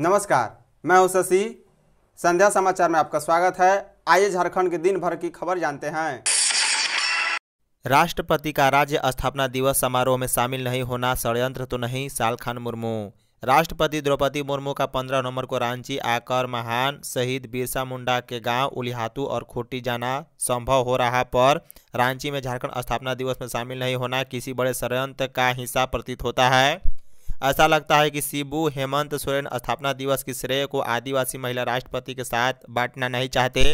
नमस्कार मैं हूं शशि संध्या समाचार में आपका स्वागत है आइए झारखंड के दिन भर की खबर जानते हैं राष्ट्रपति का राज्य स्थापना दिवस समारोह में शामिल नहीं होना षडयंत्र तो नहीं सालखान मुर्मू राष्ट्रपति द्रौपदी मुर्मू का पंद्रह नवंबर को रांची आकर महान शहीद बिरसा मुंडा के गांव उलिहातू और खोटी जाना संभव हो रहा पर रांची में झारखंड स्थापना दिवस में शामिल नहीं होना किसी बड़े षडयंत्र का हिस्सा प्रतीत होता है ऐसा लगता है कि सिबू हेमंत सोरेन स्थापना दिवस की श्रेय को आदिवासी महिला राष्ट्रपति के साथ बांटना नहीं चाहते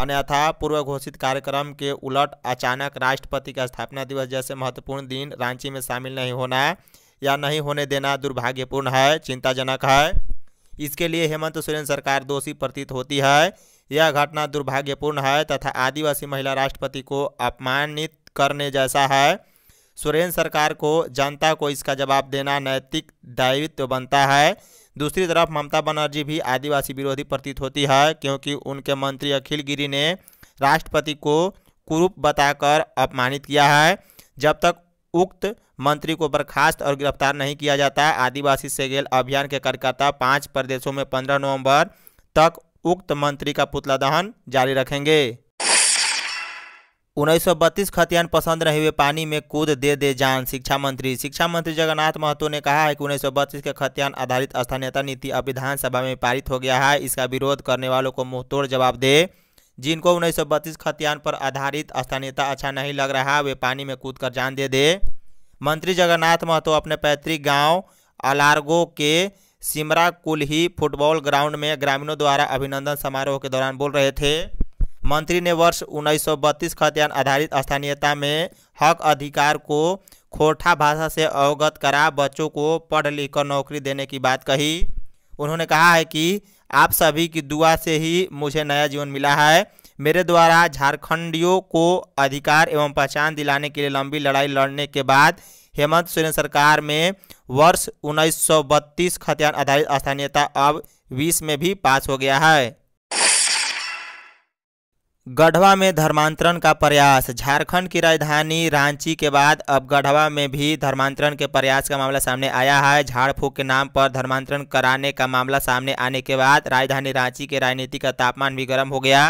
अन्यथा पूर्व घोषित कार्यक्रम के उलट अचानक राष्ट्रपति का स्थापना दिवस जैसे महत्वपूर्ण दिन रांची में शामिल नहीं होना या नहीं होने देना दुर्भाग्यपूर्ण है चिंताजनक है इसके लिए हेमंत सोरेन सरकार दोषी प्रतीत होती है यह घटना दुर्भाग्यपूर्ण है तथा आदिवासी महिला राष्ट्रपति को अपमानित करने जैसा है सोरेन सरकार को जनता को इसका जवाब देना नैतिक दायित्व बनता है दूसरी तरफ ममता बनर्जी भी आदिवासी विरोधी प्रतीत होती है क्योंकि उनके मंत्री अखिल गिरी ने राष्ट्रपति को कुरूप बताकर अपमानित किया है जब तक उक्त मंत्री को बर्खास्त और गिरफ्तार नहीं किया जाता आदिवासी सेगेल अभियान के कार्यकर्ता पांच प्रदेशों में पंद्रह नवम्बर तक उक्त मंत्री का पुतला दहन जारी रखेंगे 1932 खतियान पसंद नहीं हुए पानी में कूद दे दे जान शिक्षा मंत्री शिक्षा मंत्री जगन्नाथ महतो ने कहा है कि बत्तीस के खतियान आधारित स्थानीयता नीति अब विधानसभा में पारित हो गया है इसका विरोध करने वालों को मुंहतोड़ जवाब दे जिनको उन्नीस सौ बत्तीस खतियान पर आधारित स्थानीयता अच्छा नहीं लग रहा वे पानी में कूद कर जान दे दे मंत्री जगन्नाथ महतो अपने पैतृक गांव अलार्गो के सिमरा कुलही फुटबॉल ग्राउंड में ग्रामीणों द्वारा अभिनंदन समारोह के दौरान बोल रहे थे मंत्री ने वर्ष उन्नीस सौ खाद्यान्न आधारित स्थानीयता में हक अधिकार को खोटा भाषा से अवगत करा बच्चों को पढ़ लिख कर नौकरी देने की बात कही उन्होंने कहा है कि आप सभी की दुआ से ही मुझे नया जीवन मिला है मेरे द्वारा झारखंडियों को अधिकार एवं पहचान दिलाने के लिए लंबी लड़ाई लड़ने के बाद हेमंत सोरेन सरकार में वर्ष 1932 खतियान आधारित स्थानीयता अब 20 में भी पास हो गया है गढ़वा में धर्मांतरण का प्रयास झारखंड की राजधानी रांची के बाद अब गढ़वा में भी धर्मांतरण के प्रयास का मामला सामने आया है झाड़ के नाम पर धर्मांतरण कराने का मामला सामने आने के बाद राजधानी रांची के राजनीति का तापमान भी गर्म हो गया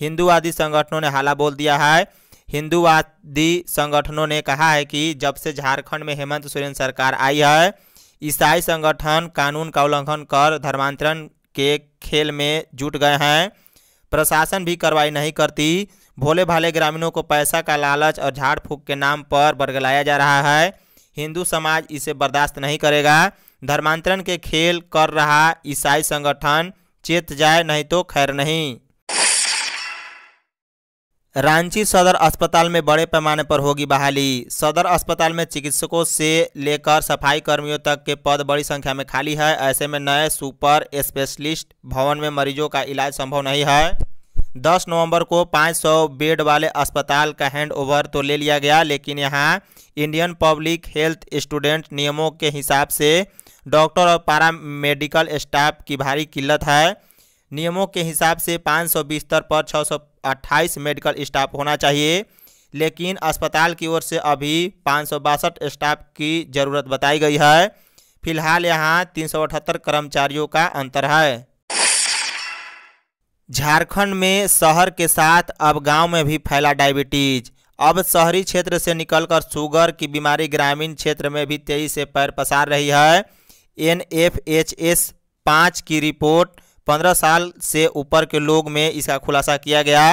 हिंदूवादी संगठनों ने हाला बोल दिया है हिंदूवादी संगठनों ने कहा है कि जब से झारखंड में हेमंत सोरेन सरकार आई है ईसाई संगठन कानून का उल्लंघन कर धर्मांतरण के खेल में जुट गए हैं प्रशासन भी कार्रवाई नहीं करती भोले भाले ग्रामीणों को पैसा का लालच और झाड़ फूक के नाम पर बरगलाया जा रहा है हिंदू समाज इसे बर्दाश्त नहीं करेगा धर्मांतरण के खेल कर रहा ईसाई संगठन चेत जाए नहीं तो खैर नहीं रांची सदर अस्पताल में बड़े पैमाने पर होगी बहाली सदर अस्पताल में चिकित्सकों से लेकर सफाई कर्मियों तक के पद बड़ी संख्या में खाली है ऐसे में नए सुपर स्पेशलिस्ट भवन में मरीजों का इलाज संभव नहीं है 10 नवंबर को 500 बेड वाले अस्पताल का हैंड ओवर तो ले लिया गया लेकिन यहाँ इंडियन पब्लिक हेल्थ स्टूडेंट नियमों के हिसाब से डॉक्टर और पारा मेडिकल स्टाफ की भारी किल्लत है नियमों के हिसाब से सौ बिस्तर पर 628 मेडिकल स्टाफ होना चाहिए लेकिन अस्पताल की ओर से अभी पाँच स्टाफ की ज़रूरत बताई गई है फिलहाल यहाँ तीन कर्मचारियों का अंतर है झारखंड में शहर के साथ अब गांव में भी फैला डायबिटीज अब शहरी क्षेत्र से निकलकर शुगर की बीमारी ग्रामीण क्षेत्र में भी तेजी से पैर पसार रही है एन एफ एच एस पाँच की रिपोर्ट पंद्रह साल से ऊपर के लोग में इसका खुलासा किया गया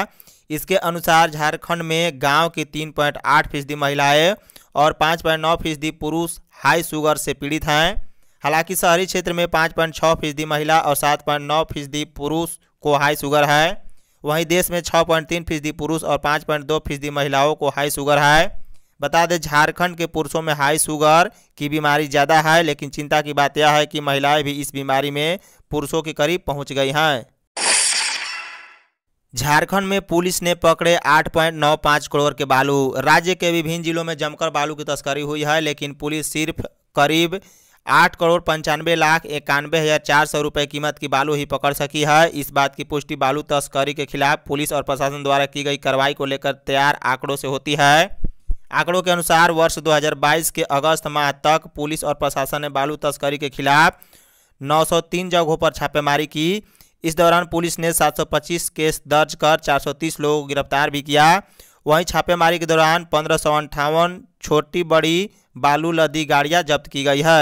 इसके अनुसार झारखंड में गांव की तीन पॉइंट आठ फीसदी महिलाएँ और पाँच पॉइंट नौ फीसदी पुरुष हाई शुगर से पीड़ित हैं हालांकि शहरी क्षेत्र में पाँच पॉइंट छः फीसदी महिला और सात पॉइंट नौ फीसदी पुरुष को हाई शुगर है वहीं देश में छः पॉइंट तीन फीसदी पुरुष और पाँच पॉइंट दो फीसदी महिलाओं को हाई शुगर है बता दें झारखंड के पुरुषों में हाई शुगर की बीमारी ज़्यादा है लेकिन चिंता की बात यह है कि महिलाएँ भी इस बीमारी में पुरुषों के करीब पहुंच गई हैं झारखंड में पुलिस ने पकड़े 8.95 करोड़ के बालू राज्य के विभिन्न जिलों में जमकर बालू की तस्करी हुई है लेकिन पुलिस सिर्फ करीब आठ करोड़ पंचानवे लाख इक्यानवे हज़ार चार सौ रुपये कीमत की बालू ही पकड़ सकी है इस बात की पुष्टि बालू तस्करी के खिलाफ पुलिस और प्रशासन द्वारा की गई कार्रवाई को लेकर तैयार आंकड़ों से होती है आंकड़ों के अनुसार वर्ष 2022 के अगस्त माह तक पुलिस और प्रशासन ने बालू तस्करी के खिलाफ 903 जगहों पर छापेमारी की इस दौरान पुलिस ने 725 केस दर्ज कर 430 लोगों को गिरफ्तार भी किया वहीं छापेमारी के दौरान पंद्रह छोटी बड़ी बालू लदी गाड़ियां जब्त की गई है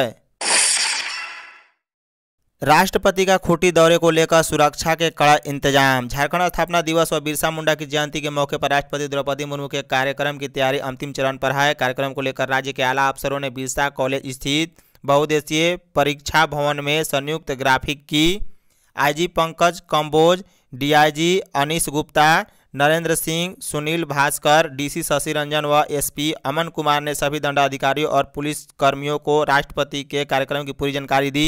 राष्ट्रपति का खूटी दौरे को लेकर सुरक्षा के कड़ा इंतजाम झारखंड स्थापना दिवस और बिरसा मुंडा की जयंती के मौके पर राष्ट्रपति द्रौपदी मुर्मू के कार्यक्रम की तैयारी अंतिम चरण पर है कार्यक्रम को लेकर राज्य के आला अफसरों ने बिरसा कॉलेज स्थित बहुदेशीय परीक्षा भवन में संयुक्त ग्राफिक की IG Pankaj Kamboj DIG Anish Gupta Narendra Singh Sunil Bhaskar DC Shashi Ranjan व एसपी अमन कुमार ने सभी दंडाधिकारियों और पुलिस कर्मियों को राष्ट्रपति के कार्यक्रम की पूरी जानकारी दी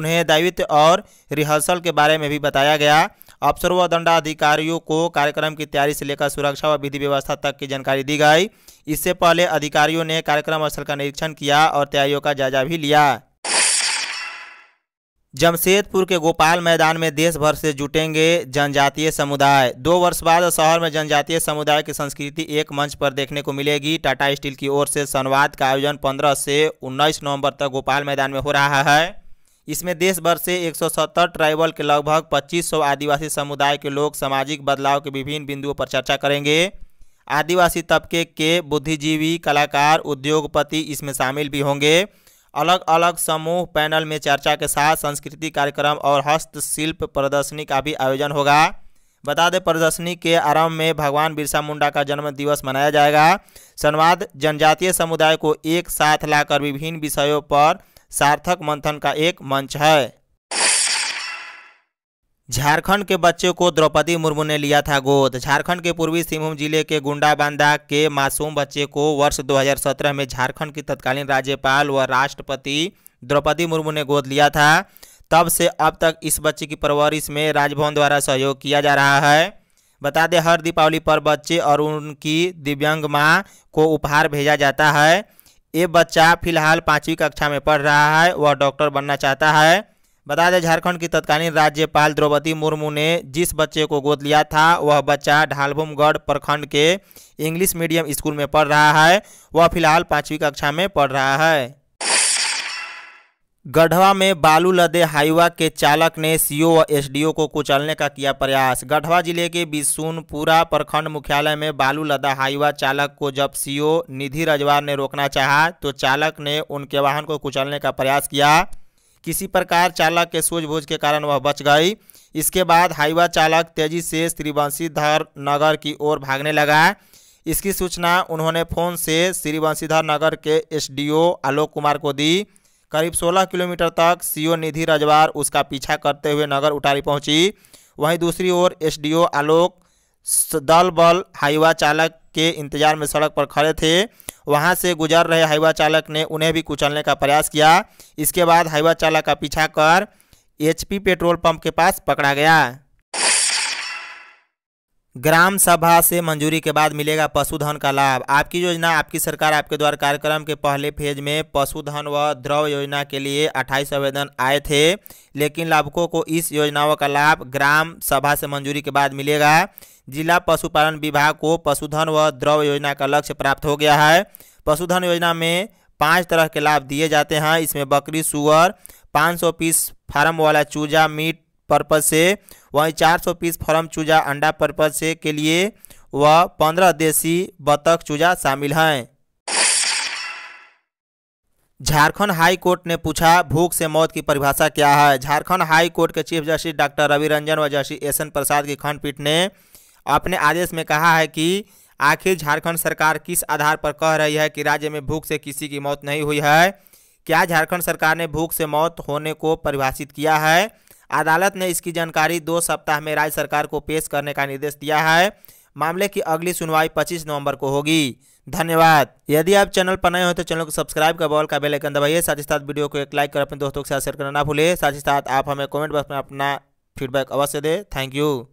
उन्हें दायित्व और रिहर्सल के बारे में भी बताया गया अफसरों व दंडाधिकारियों को कार्यक्रम की तैयारी से लेकर सुरक्षा व विधि व्यवस्था तक की जानकारी दी गई इससे पहले अधिकारियों ने कार्यक्रम स्थल का निरीक्षण किया और तैयारियों का जायजा भी लिया जमशेदपुर के गोपाल मैदान में देश भर से जुटेंगे जनजातीय समुदाय दो वर्ष बाद शहर में जनजातीय समुदाय की संस्कृति एक मंच पर देखने को मिलेगी टाटा स्टील की ओर से संवाद का आयोजन 15 से 19 नवंबर तक गोपाल मैदान में हो रहा है इसमें देश भर से 170 ट्राइबल के लगभग 2500 आदिवासी समुदाय के लोग सामाजिक बदलाव के विभिन्न बिंदुओं पर चर्चा करेंगे आदिवासी तबके के बुद्धिजीवी कलाकार उद्योगपति इसमें शामिल भी होंगे अलग अलग समूह पैनल में चर्चा के साथ संस्कृति कार्यक्रम और हस्तशिल्प प्रदर्शनी का भी आयोजन होगा बता दें प्रदर्शनी के आरंभ में भगवान बिरसा मुंडा का जन्म दिवस मनाया जाएगा संवाद जनजातीय समुदाय को एक साथ लाकर विभिन्न विषयों पर सार्थक मंथन का एक मंच है झारखंड के बच्चे को द्रौपदी मुर्मू ने लिया था गोद झारखंड के पूर्वी सिंहभूम जिले के गुंडाबांदा के मासूम बच्चे को वर्ष 2017 में झारखंड की तत्कालीन राज्यपाल व राष्ट्रपति द्रौपदी मुर्मू ने गोद लिया था तब से अब तक इस बच्चे की परवरिश में राजभवन द्वारा सहयोग किया जा रहा है बता दें हर दीपावली पर बच्चे और उनकी दिव्यांग माँ को उपहार भेजा जाता है ये बच्चा फिलहाल पाँचवीं कक्षा में पढ़ रहा है वह डॉक्टर बनना चाहता है बता दें झारखंड की तत्कालीन राज्यपाल द्रौपदी मुर्मू ने जिस बच्चे को गोद लिया था वह बच्चा ढालभूमगढ़ प्रखंड के इंग्लिश मीडियम स्कूल में पढ़ रहा है वह फिलहाल पाँचवीं कक्षा में पढ़ रहा है गढ़वा में बालू लदे हाईवा के चालक ने सीओ व एसडीओ को कुचलने का किया प्रयास गढ़वा जिले के बिसुनपुरा प्रखंड मुख्यालय में बालू लदा हाईवा चालक को जब सीओ निधि रजवार ने रोकना चाहा तो चालक ने उनके वाहन को कुचलने का प्रयास किया किसी प्रकार चालक के सूझबूझ के कारण वह बच गई इसके बाद हाईवा चालक तेजी से श्रीवंशीधर नगर की ओर भागने लगा इसकी सूचना उन्होंने फ़ोन से श्रीवंशीधर नगर के एस आलोक कुमार को दी करीब 16 किलोमीटर तक सीओ निधि रजवार उसका पीछा करते हुए नगर उटारी पहुंची वहीं दूसरी ओर एसडीओ आलोक दल बल हाईवा चालक के इंतजार में सड़क पर खड़े थे वहां से गुजर रहे हाईवा चालक ने उन्हें भी कुचलने का प्रयास किया इसके बाद हाईवा चालक का पीछा कर एचपी पेट्रोल पंप के पास पकड़ा गया ग्राम सभा से मंजूरी के बाद मिलेगा पशुधन का लाभ आपकी योजना आपकी सरकार आपके द्वारा कार्यक्रम के पहले फेज में पशुधन व द्रव योजना के लिए 28 आवेदन आए थे लेकिन लाभुकों को इस योजनाओं का लाभ ग्राम सभा से मंजूरी के बाद मिलेगा जिला पशुपालन विभाग को पशुधन व द्रव योजना का लक्ष्य प्राप्त हो गया है पशुधन योजना में पाँच तरह के लाभ दिए जाते हैं इसमें बकरी सुअर पाँच पीस फार्म वाला चूजा मीट पर्पज से वहीं 400 पीस फॉर्म चूजा अंडा पर्पज से के लिए व 15 देसी बतख चूजा शामिल हैं झारखंड हाई कोर्ट ने पूछा भूख से मौत की परिभाषा क्या है झारखंड हाई कोर्ट के chief justice doctor Ravi Ranjan व जस्टिस एस एन प्रसाद की खंडपीठ ने अपने आदेश में कहा है कि आखिर झारखंड सरकार किस आधार पर कह रही है कि राज्य में भूख से किसी की मौत नहीं हुई है क्या झारखंड सरकार ने भूख से मौत होने को परिभाषित किया है अदालत ने इसकी जानकारी दो सप्ताह में राज्य सरकार को पेश करने का निर्देश दिया है मामले की अगली सुनवाई पच्चीस नवम्बर को होगी धन्यवाद यदि आप चैनल पर नए हो तो चैनल को सब्सक्राइब कर बॉल का बेल आइकन दबाइए साथ ही साथ वीडियो को एक लाइक कर अपने दोस्तों के साथ शेयर करना ना भूलिए साथ ही साथ आप हमें कमेंट बॉक्स में अपना फीडबैक अवश्य दें थैंक यू